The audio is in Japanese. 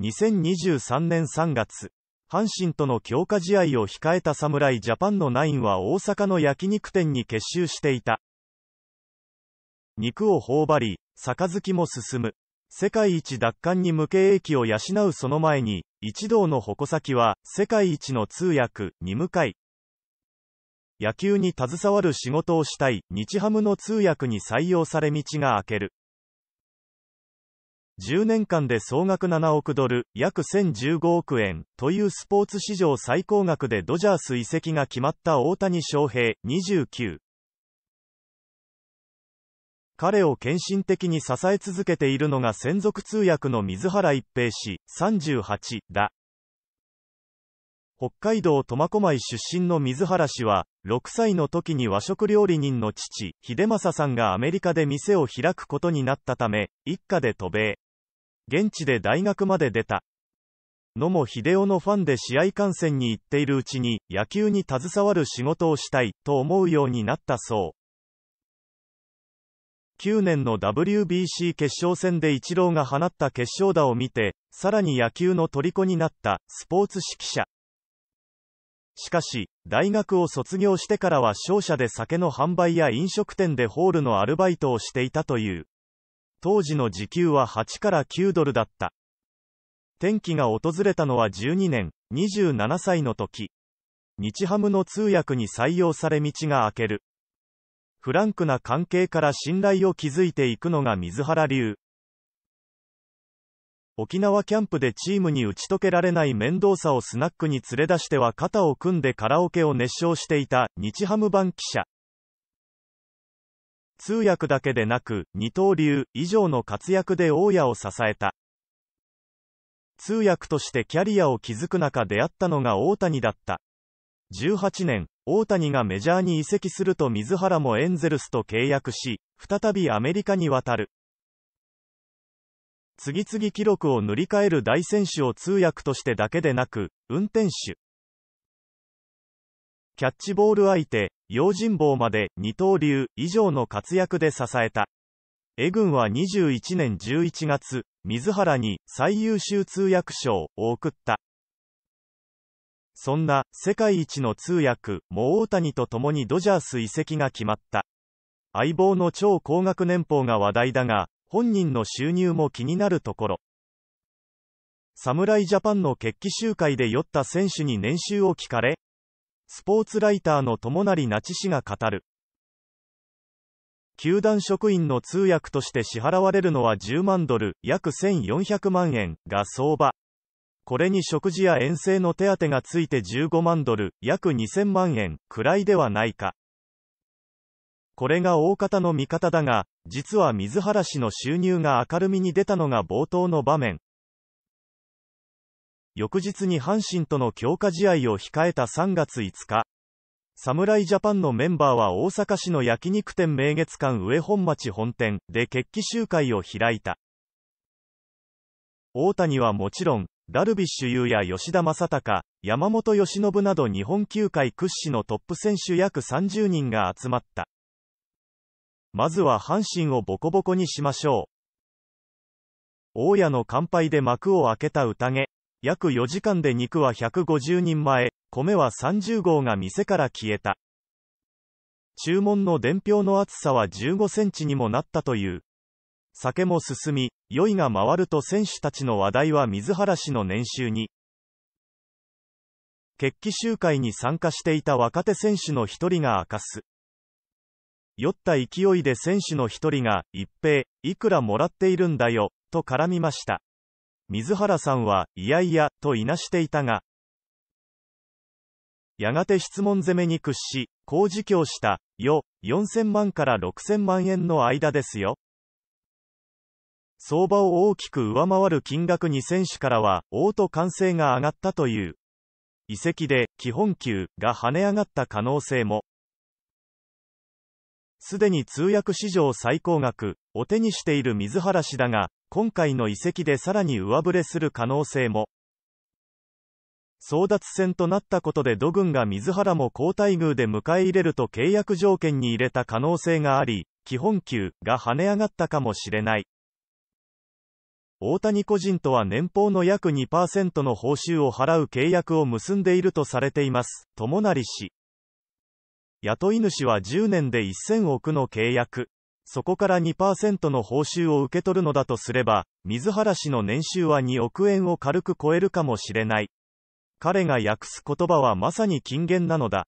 2023年3月、阪神との強化試合を控えた侍ジャパンのナインは大阪の焼肉店に結集していた。肉を頬張り、杯も進む。世界一奪還に向け英気を養うその前に、一同の矛先は、世界一の通訳に向かい、野球に携わる仕事をしたい、日ハムの通訳に採用され道が開ける。10年間で総額7億ドル、約1015億円、というスポーツ史上最高額でドジャース移籍が決まった大谷翔平、29。彼を献身的に支え続けているのが専属通訳の水原一平氏、38だ。北海道苫小牧出身の水原氏は、6歳の時に和食料理人の父、秀正さんがアメリカで店を開くことになったため、一家で渡米。現地で大学まで出た。野茂英雄のファンで試合観戦に行っているうちに、野球に携わる仕事をしたい、と思うようになったそう。9年の WBC 決勝戦でイチローが放った決勝打を見て、さらに野球の虜になった、スポーツ指揮者。しかし、大学を卒業してからは商社で酒の販売や飲食店でホールのアルバイトをしていたという。当時の時給は8から9ドルだった。転機が訪れたのは12年、27歳の時。日ハムの通訳に採用され道が開ける。フランクな関係から信頼を築いていくのが水原流。沖縄キャンプでチームに打ち解けられない面倒さをスナックに連れ出しては肩を組んでカラオケを熱唱していた日ハム版記者。通訳だけでなく、二刀流以上の活躍で大家を支えた。通訳としてキャリアを築く中出会ったのが大谷だった。18年、大谷がメジャーに移籍すると水原もエンゼルスと契約し、再びアメリカに渡る。次々記録を塗り替える大選手を通訳としてだけでなく、運転手。キャッチボール相手、用心棒まで二刀流以上の活躍で支えた。エ軍は21年11月、水原に最優秀通訳賞を贈った。そんな世界一の通訳、も大谷と共にドジャース移籍が決まった。相棒の超高額年俸が話題だが、本人の収入も気になるところ。侍ジャパンの決起集会で酔った選手に年収を聞かれ、スポーツライターの友成那智氏が語る。球団職員の通訳として支払われるのは10万ドル、約1400万円が相場。これに食事や遠征の手当がついて15万ドル、約2000万円くらいではないか。これが大方の見方だが、実は水原氏の収入が明るみに出たのが冒頭の場面。翌日に阪神との強化試合を控えた3月5日、侍ジャパンのメンバーは大阪市の焼肉店名月館上本町本店で決起集会を開いた。大谷はもちろん、ダルビッシュ有や吉田正尚、山本由伸など日本球界屈指のトップ選手約30人が集まった。まずは阪神をボコボコにしましょう。大家の乾杯で幕を開けた宴。約4時間で肉は150人前、米は30合が店から消えた。注文の伝票の厚さは15センチにもなったという。酒も進み、酔いが回ると選手たちの話題は水原氏の年収に。決起集会に参加していた若手選手の一人が明かす。酔った勢いで選手の一人が、一平、いくらもらっているんだよ、と絡みました。水原さんは、いやいや、といなしていたが、やがて質問攻めに屈し、こう自供した、よ、4000万から6000万円の間ですよ。相場を大きく上回る金額に選手からは、うと歓声が上がったという。移籍で、基本給が跳ね上がった可能性も。すでに通訳史上最高額を手にしている水原氏だが、今回の移籍でさらに上振れする可能性も。争奪戦となったことで土軍が水原も好待遇で迎え入れると契約条件に入れた可能性があり、基本給が跳ね上がったかもしれない。大谷個人とは年俸の約2%の報酬を払う契約を結んでいるとされています。友成氏。雇い主は10年で1000億の契約。そこから2%の報酬を受け取るのだとすれば、水原氏の年収は2億円を軽く超えるかもしれない。彼が訳す言葉はまさに金言なのだ。